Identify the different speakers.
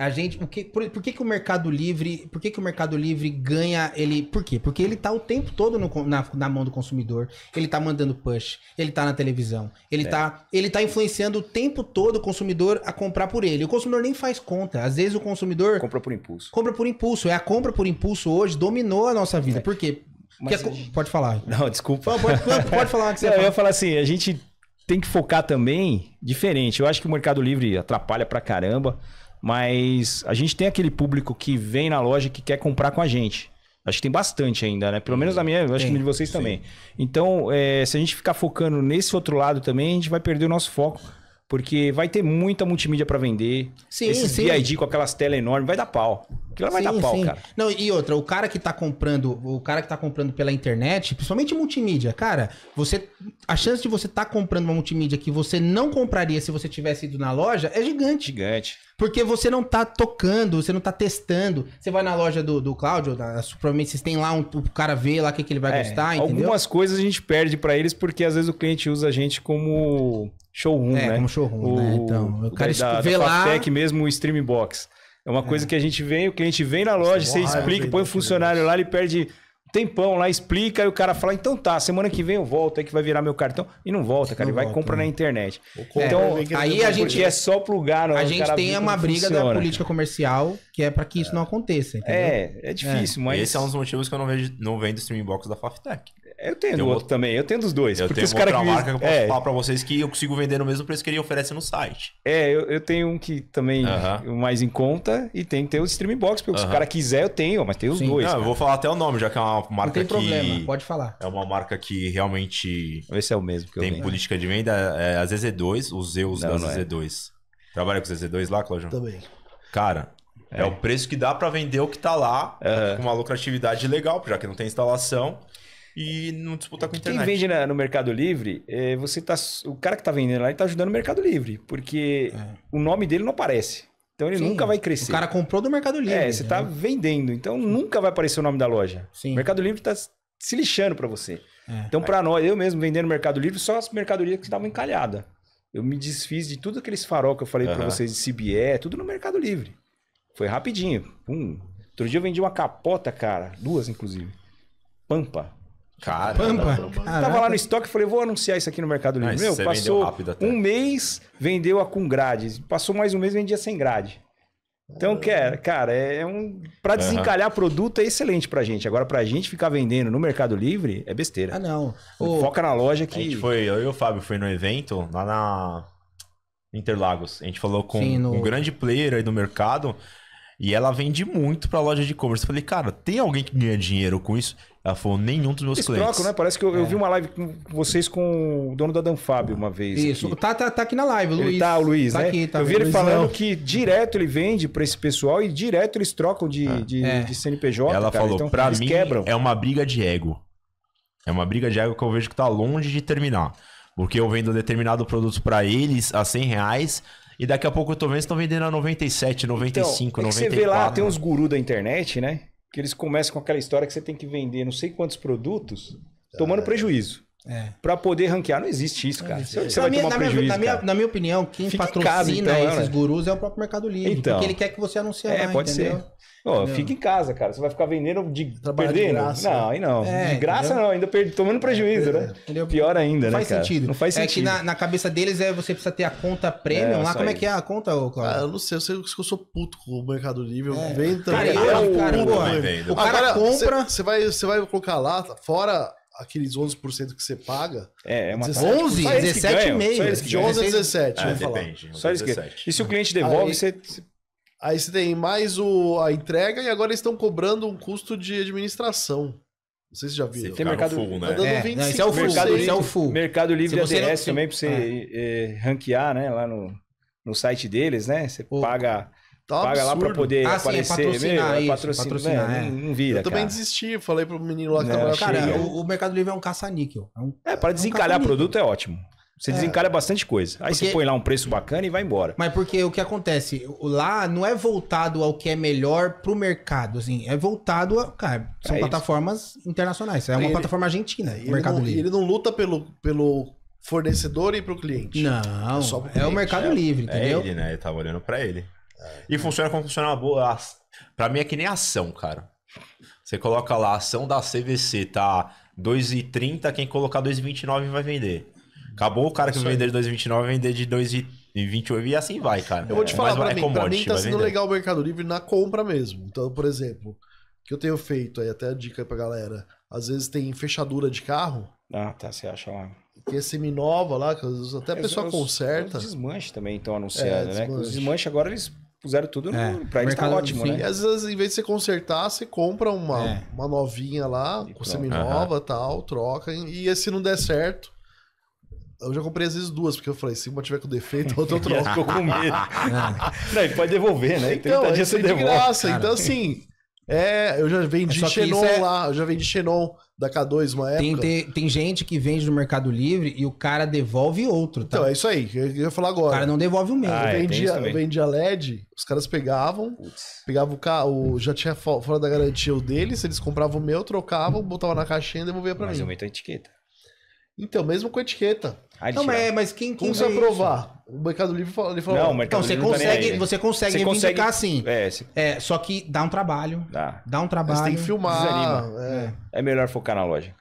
Speaker 1: A gente, o que, por, por, que, que o Mercado Livre, por que, que o Mercado Livre ganha ele? Por quê? Porque ele está o tempo todo no, na, na, mão do consumidor. Ele está mandando push, ele está na televisão, ele está é. ele tá influenciando o tempo todo o consumidor a comprar por ele. O consumidor nem faz conta. Às vezes o consumidor compra por impulso. Compra por impulso. É a compra por impulso hoje dominou a nossa vida. É. Por quê? Mas, a... Pode falar. Não, desculpa. Não, pode, pode falar que você Não, Eu ia
Speaker 2: falar assim, a gente tem que focar também diferente. Eu acho que o Mercado Livre atrapalha pra caramba. Mas a gente tem aquele público que vem na loja que quer comprar com a gente. Acho que tem bastante ainda, né? Pelo menos na minha, acho tem, que de vocês sim. também. Então, é, se a gente ficar focando nesse outro lado também, a gente vai perder o nosso foco. Porque vai ter muita multimídia para vender. Sim, Esses sim. BID com aquelas telas enormes, vai dar pau. Aquilo vai é sim, dar pau, sim. cara.
Speaker 1: Não, e outra, o cara que tá comprando, o cara que tá comprando pela internet, principalmente multimídia, cara, você a chance de você tá comprando uma multimídia que você não compraria se você tivesse ido na loja é gigante. Gigante. Porque você não tá tocando, você não tá testando. Você vai na loja do, do Cláudio, provavelmente vocês têm lá um o cara vê lá o que, que ele vai é, gostar, entendeu? Algumas
Speaker 2: coisas a gente perde para eles porque às vezes o cliente usa a gente como showroom, é, né? como showroom, o, né? Então, o cara da, vê da lá... mesmo o Streambox. É uma coisa é. que a gente vem, o cliente vem na loja, Nossa, é você explica, põe o funcionário lá, ele perde tempão lá, explica, aí o cara fala, então tá, semana que vem eu volto, aí que vai virar meu cartão. E não volta, cara,
Speaker 3: não ele vai e compra né? na internet. É, então, aí a gente... É só plugar. Não, a gente tem uma briga funciona. da política
Speaker 1: comercial, que é para que isso é. não aconteça, entendeu? É, é difícil, é.
Speaker 3: mas... Esse é um dos motivos que eu não, vejo, não vendo streaming box da Faftech. Eu tenho também, eu tenho dos dois. Eu porque tenho cara outra que... marca que eu posso é. falar pra vocês que eu consigo vender no mesmo preço que ele oferece no site. É, eu, eu tenho um que também uh -huh.
Speaker 2: mais em conta e tem que ter o streaming Box, porque uh -huh. se o cara
Speaker 3: quiser eu tenho, mas tem
Speaker 2: os Sim. dois. Não, eu vou
Speaker 3: falar até o nome, já que é uma marca Não tem que... problema, pode falar. É uma marca que realmente... Esse é o mesmo que eu Tem venho. política de venda, é, a ZZ2, os Zeus da ZZ2. É. Trabalha com ZZ2 lá, Claudio? Também. Cara, é. é. o preço que dá para vender o que tá lá, uhum. com uma lucratividade legal, já que não tem instalação e não disputar com a internet. Quem vende na, no Mercado Livre, é, você tá,
Speaker 2: o cara que está vendendo lá está ajudando o Mercado Livre, porque é. o nome dele não aparece. Então ele Sim, nunca vai crescer. O cara comprou do Mercado Livre. É, você está né? vendendo, então Sim. nunca vai aparecer o nome da loja. Sim. O Mercado Livre está se lixando para você. É. Então para nós, eu mesmo vendendo no Mercado Livre, só as mercadorias que estavam encalhadas. Eu me desfiz de tudo aqueles farol que eu falei uhum. para vocês de CBE, tudo no Mercado Livre. Foi rapidinho. Pum. Outro dia eu vendi uma capota, cara. Duas, inclusive. Pampa. Cara, Pampa. Tava lá no estoque, falei, vou anunciar isso aqui no Mercado ah, Livre. Mas Meu, passou um mês, vendeu a com grade. Passou mais um mês, vendia sem grade. Então, quer, ah. cara, é um para desencalhar uhum. produto é excelente pra gente. Agora pra gente
Speaker 3: ficar vendendo no Mercado Livre é besteira. Ah, não. O... Foca na loja que A gente foi, eu e o Fábio foi no evento lá na Interlagos. A gente falou com Sim, no... um grande player aí do mercado e ela vende muito pra loja de e-commerce. Falei, cara, tem alguém que ganha dinheiro com isso? Ela falou, nenhum dos meus Eles clientes. Trocam, né?
Speaker 2: Parece que eu, é. eu, vi uma live com vocês com o dono da Danfab uma vez. Isso, aqui. Tá, tá, tá aqui na live, Luiz. Ele tá, o Luiz, tá né? Aqui, tá eu vi ele Luiz falando não.
Speaker 3: que direto ele
Speaker 2: vende pra esse pessoal e direto eles trocam de, é. de, é. de, CNPJ. Ela cara. falou, então, pra
Speaker 3: mim quebram. é uma briga de ego. É uma briga de ego que eu vejo que tá longe de terminar. Porque eu vendo determinado produto para eles a 100 reais e daqui a pouco eu tô vendo, estão vendendo a 97, 95, então, é 94. Você vê lá, tem
Speaker 2: né? uns gurus da internet, né? Que eles começam com aquela história que você tem que vender não sei quantos produtos, é. tomando prejuízo. É. Para poder ranquear, não existe isso, cara. Você na, minha,
Speaker 1: na, minha, opinião, quem Fique patrocina casa, então, esses né? gurus é o próprio Mercado Livre. Então, porque ele quer que você anuncie é, pode entendeu? ser. Oh, fica em casa, cara. Você vai ficar vendendo de Trabalhar perdendo? De graça,
Speaker 2: não, aí não. É, de graça entendeu? não, ainda per... tomando prejuízo, né? é, né? Entendeu? Pior ainda, não né, faz cara? Sentido. Não faz sentido. É que na,
Speaker 1: na, cabeça deles é você precisa ter a conta premium é, lá. Como é aí. é que
Speaker 4: é a conta, ô, Cláudio? Ah, eu não sei, eu sei que eu sou puto com o Mercado Livre. É. Vem também. Cara, eu, cara, eu, é cara, o cara é. compra. Você vai, vai colocar lá, tá? fora aqueles 11% que você paga. É, é uma 11, 17,5. De 11 a 17, é, vamos ah, falar. 17. E se o cliente devolve, aí, você Aí você tem mais o, a entrega e agora eles estão cobrando um custo de administração. Não sei se já viu. Você tem mercado full, tá né? Tá é, não, esse é, é o full. Mercado, esse é o full. Mercado Livre ADS não... também para você ah. é,
Speaker 2: eh, ranquear, né? Lá no, no site deles, né? Você paga. Tá paga lá pra poder ah, aparecer. Sim, é patrocinar, meu, é isso, né? patrocinar, patrocinar é, Não, não vira, Eu também cara.
Speaker 4: desisti, falei pro
Speaker 1: menino lá que não, trabalhava. Cara, o, o, Mercado Livre é um caça-níquel. É, um, é para desencalhar é um produto
Speaker 2: é ótimo. Você é. desencalha bastante coisa. Aí porque... você põe lá um preço bacana e vai embora.
Speaker 1: Mas porque o que acontece? Lá não é voltado ao que é melhor pro mercado, assim. É voltado a. Cara, são é plataformas
Speaker 4: isso. internacionais. É uma ele, plataforma argentina, o Mercado não, Livre. Ele não luta pelo, pelo fornecedor e pro cliente. Não. É, só cliente, é o Mercado é, Livre, é entendeu? É
Speaker 3: ele, né? Eu tava olhando para ele. É. E funciona como funciona uma boa. Pra mim é que nem ação, cara. Você coloca lá, ação da CVC tá 2,30, quem colocar 2,29 vai vender. Acabou o cara que vender de 2,29 vender de 2,28 e assim vai, cara. Eu vou te é falar, Mas pra, mim, pra mim tá sendo legal
Speaker 4: o Mercado Livre na compra mesmo. Então, por exemplo, o que eu tenho feito aí, até a dica pra galera, às vezes tem fechadura de carro. Ah, tá, você acha lá. Que é semi-nova lá, que às vezes até a pessoa os, conserta. Os
Speaker 2: desmanche também estão é, anunciando, é, né? Os
Speaker 4: desmanche agora eles puseram tudo
Speaker 2: no, é, pra eles tá ótimo, enfim, né? E às
Speaker 4: vezes, em vez de você consertar, você compra uma, é. uma novinha lá, e com semi-nova e tal, troca. E, e se não der certo, eu já comprei às vezes duas, porque eu falei, se uma tiver com defeito, a outra eu troco. Ficou com medo.
Speaker 2: Não, e pode devolver, né? Então, 30 então, isso é você De graça. Cara, então,
Speaker 4: assim, é, eu já vendi é Xenon é... lá, eu já vendi Xenon da K2 uma época. Tem, tem,
Speaker 1: tem, gente que vende no Mercado Livre e o cara devolve
Speaker 4: outro, tá? Então, é isso aí, eu ia falar agora. O cara não devolve o mesmo. Ah, eu, é, vendia, é, eu LED, os caras pegavam, pegavam o carro, já tinha fora da garantia o deles, eles compravam o meu, trocavam, botavam na caixinha e devolvia pra Mas mim. Mas aumenta a etiqueta. Então, mesmo com etiqueta. não, mas, é, mas quem, quem Como você aprovar? O Mercado Livre falou. Ele falou não, o então, você, não tá consegue, tá aí, você consegue você reivindicar
Speaker 1: sim. É, se... é, só que dá um trabalho. Dá, dá um
Speaker 2: trabalho. Você tem que filmar. É. é. é. melhor focar na loja.